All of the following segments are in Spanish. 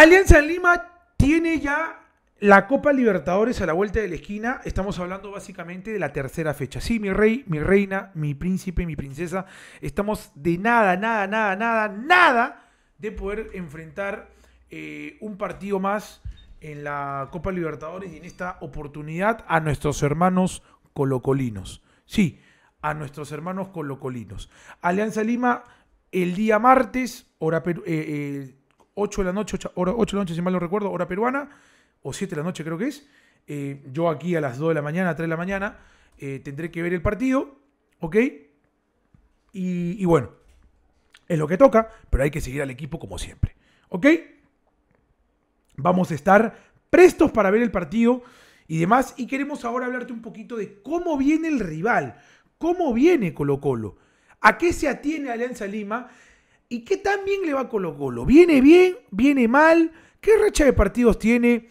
Alianza Lima tiene ya la Copa Libertadores a la vuelta de la esquina, estamos hablando básicamente de la tercera fecha. Sí, mi rey, mi reina, mi príncipe, mi princesa, estamos de nada, nada, nada, nada, nada de poder enfrentar eh, un partido más en la Copa Libertadores y en esta oportunidad a nuestros hermanos colocolinos. Sí, a nuestros hermanos colocolinos. Alianza Lima, el día martes, hora, eh, eh 8 de la noche, 8, de la noche, si mal no recuerdo, hora peruana, o 7 de la noche creo que es. Eh, yo aquí a las 2 de la mañana, 3 de la mañana, eh, tendré que ver el partido, ¿ok? Y, y bueno, es lo que toca, pero hay que seguir al equipo como siempre, ¿ok? Vamos a estar prestos para ver el partido y demás. Y queremos ahora hablarte un poquito de cómo viene el rival, cómo viene Colo Colo, a qué se atiene Alianza Lima ¿Y qué tan bien le va Colo Colo? ¿Viene bien? ¿Viene mal? ¿Qué racha de partidos tiene?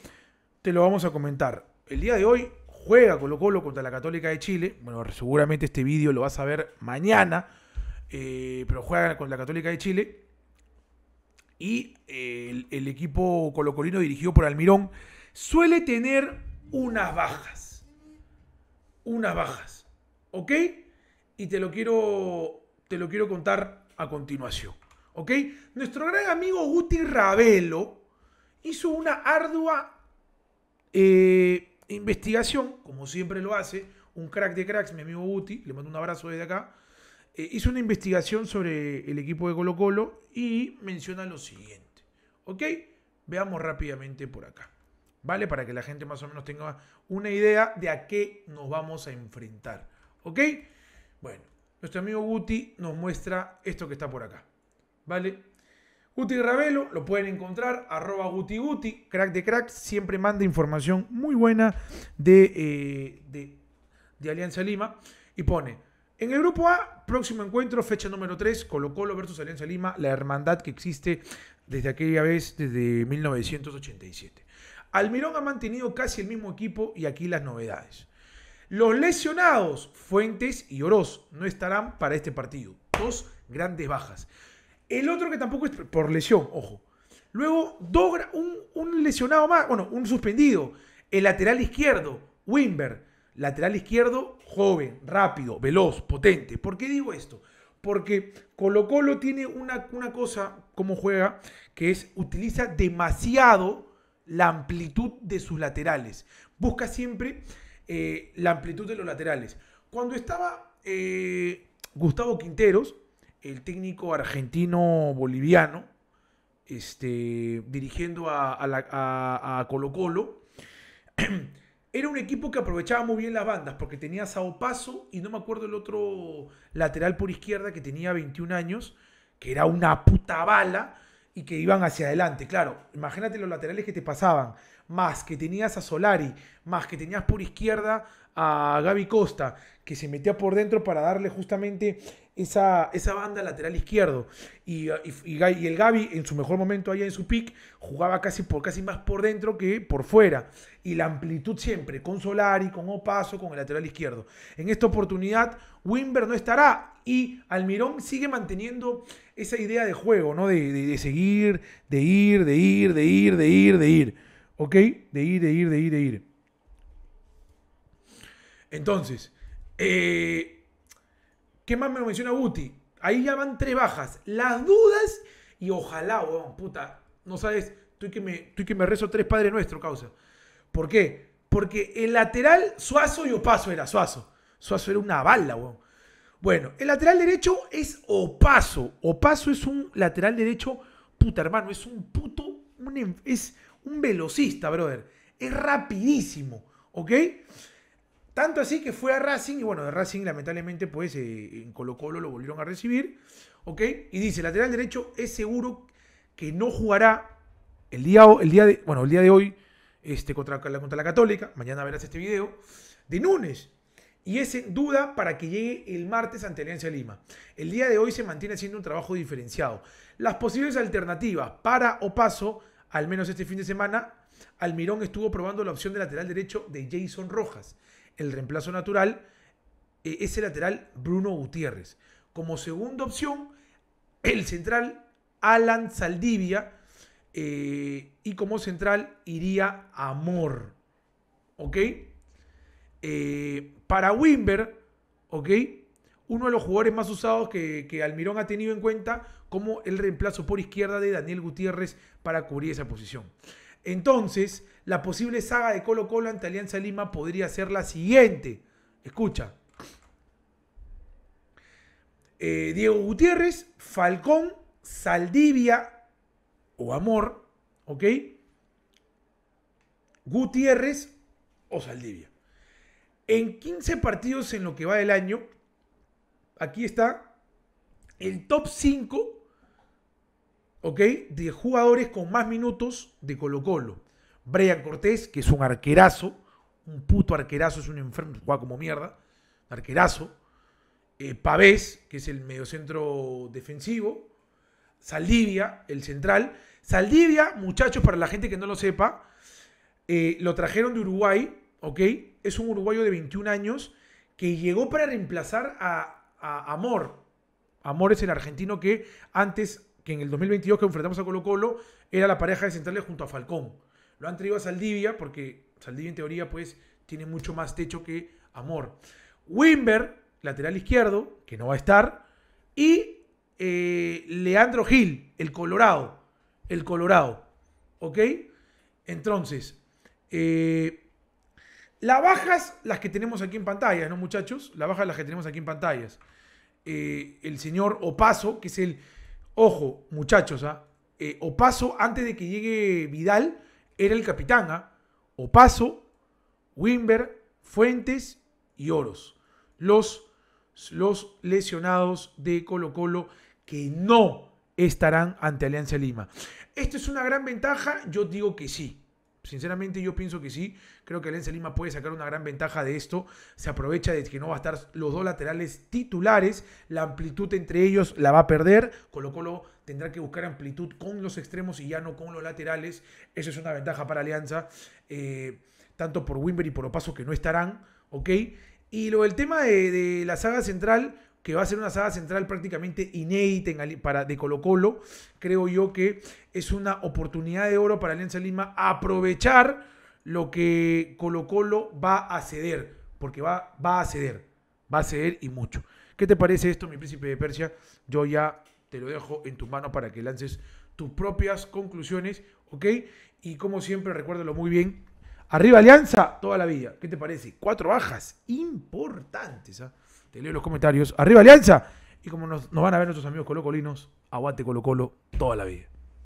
Te lo vamos a comentar. El día de hoy juega Colo Colo contra la Católica de Chile. Bueno, seguramente este vídeo lo vas a ver mañana. Eh, pero juega con la Católica de Chile. Y eh, el, el, equipo colocolino dirigido por Almirón suele tener unas bajas. Unas bajas. ¿Ok? Y te lo quiero, te lo quiero contar a continuación. Nuestro gran amigo Guti Ravelo hizo una ardua eh, investigación, como siempre lo hace, un crack de cracks, mi amigo Guti, le mando un abrazo desde acá, eh, hizo una investigación sobre el equipo de Colo Colo y menciona lo siguiente, ¿ok? Veamos rápidamente por acá, ¿vale? Para que la gente más o menos tenga una idea de a qué nos vamos a enfrentar, ¿ok? Bueno, nuestro amigo Guti nos muestra esto que está por acá. ¿vale? Guti Ravelo, lo pueden encontrar, arroba Guti crack de crack, siempre manda información muy buena eh, de, de, Alianza Lima y pone, en el grupo A, próximo encuentro, fecha número 3, Colo Colo versus Alianza Lima, la hermandad que existe desde aquella vez, desde 1987. Almirón ha mantenido casi el mismo equipo y aquí las novedades. Los lesionados, Fuentes y Oroz, no estarán para este partido. Dos grandes bajas. El otro que tampoco es por lesión, ojo. Luego, un, lesionado más, bueno, un suspendido. El lateral izquierdo, Wimber. Lateral izquierdo, joven, rápido, veloz, potente. ¿Por qué digo esto? Porque Colo Colo tiene una, cosa, como juega, que es utiliza demasiado la amplitud de sus laterales. Busca siempre eh, la amplitud de los laterales. Cuando estaba eh, Gustavo Quinteros, el técnico argentino-boliviano, este, dirigiendo a, Colo Colo, era un equipo que aprovechaba muy bien las bandas, porque tenía Sao Paso y no me acuerdo el otro lateral por izquierda que tenía 21 años, que era una puta bala y que iban hacia adelante. Claro, imagínate los laterales que te pasaban, más que tenías a Solari, más que tenías por izquierda a Gaby Costa, que se metía por dentro para darle justamente esa, esa banda lateral izquierdo. Y, el Gaby, en su mejor momento allá en su pick, jugaba casi, por, casi más por dentro que por fuera. Y la amplitud siempre, con Solari, con Opaso, con el lateral izquierdo. En esta oportunidad, Wimber no estará. Y Almirón sigue manteniendo esa idea de juego, ¿no? De, de, de seguir, de ir, de ir, de ir, de ir, de ir. ¿Ok? De ir, de ir, de ir, de ir. Entonces, eh, ¿qué más me lo menciona Guti? Ahí ya van tres bajas. Las dudas y ojalá, weón, puta, no sabes, tú que me, tú que me rezo tres Padre Nuestro, causa. ¿Por qué? Porque el lateral, Suazo y Opaso era Suazo. Suazo era una bala, weón. Bueno, el lateral derecho es Opaso. Opaso es un lateral derecho, puta hermano, es un puto, es un velocista, brother. Es rapidísimo, ¿ok? Tanto así que fue a Racing, y bueno, de Racing lamentablemente pues eh, en Colo Colo lo volvieron a recibir, ¿ok? Y dice, lateral derecho es seguro que no jugará el día, el día, de, bueno, el día de hoy este, contra, contra la Católica, mañana verás este video, de Núñez. Y es en duda para que llegue el martes ante Alianza Lima. El día de hoy se mantiene haciendo un trabajo diferenciado. Las posibles alternativas para o paso, al menos este fin de semana, Almirón estuvo probando la opción de lateral derecho de Jason Rojas el reemplazo natural, e-, es el lateral Bruno Gutiérrez. Como segunda opción, el central Alan Saldivia. Eh, y como central iría Amor. ¿Ok? Eh, para Wimber, ¿ok? Uno de los jugadores más usados que, que, Almirón ha tenido en cuenta como el reemplazo por izquierda de Daniel Gutiérrez para cubrir esa posición. Entonces, la posible saga de Colo Colo ante Alianza Lima podría ser la siguiente. Escucha. Eh, Diego Gutiérrez, Falcón, Saldivia o Amor, ¿ok? Gutiérrez o Saldivia. En 15 partidos en lo que va del año, aquí está el top 5 ¿ok? De jugadores con más minutos de Colo Colo. Brian Cortés, que es un arquerazo, un puto arquerazo, es un enfermo, juega como mierda, arquerazo. Eh, Pavés, que es el mediocentro defensivo. Saldivia, el central. Saldivia, muchachos, para la gente que no lo sepa, eh, lo trajeron de Uruguay, ¿ok? Es un uruguayo de 21 años que llegó para reemplazar a, a Amor. Amor es el argentino que antes en el 2022 que enfrentamos a Colo Colo era la pareja de centrales junto a Falcón. Lo han traído a Saldivia porque Saldivia en teoría pues tiene mucho más techo que Amor. Wimber, lateral izquierdo, que no va a estar. Y eh, Leandro Gil, el Colorado. El Colorado. ¿Ok? Entonces, la eh, las bajas, las que tenemos aquí en pantalla, ¿no, muchachos? baja bajas, las que tenemos aquí en pantallas. Eh, el señor Opaso, que es el Ojo, muchachos, ¿ah? eh, Opaso, antes de que llegue Vidal, era el capitán. ¿ah? Opaso, Wimber, Fuentes y Oros. Los, los lesionados de Colo Colo que no estarán ante Alianza Lima. ¿Esto es una gran ventaja? Yo digo que sí. Sinceramente yo pienso que sí, creo que Alianza Lima puede sacar una gran ventaja de esto, se aprovecha de que no va a estar los dos laterales titulares, la amplitud entre ellos la va a perder, Colo Colo tendrá que buscar amplitud con los extremos y ya no con los laterales, eso es una ventaja para Alianza, eh, tanto por Wimber y por Opaso que no estarán, ¿ok? Y lo del tema de la saga central, que va a ser una saga central prácticamente inédita para, de Colo Colo, creo yo que es una oportunidad de oro para Alianza Lima aprovechar lo que Colo Colo va a ceder, porque va, va a ceder, va a ceder y mucho. ¿Qué te parece esto, mi príncipe de Persia? Yo ya te lo dejo en tu mano para que lances tus propias conclusiones, ¿ok? Y como siempre, recuérdalo muy bien. Arriba Alianza, toda la vida. ¿Qué te parece? Cuatro bajas importantes. ¿ah? te leo los comentarios. Arriba Alianza. Y como nos, van a ver nuestros amigos colocolinos, aguante Colo Colo toda la vida.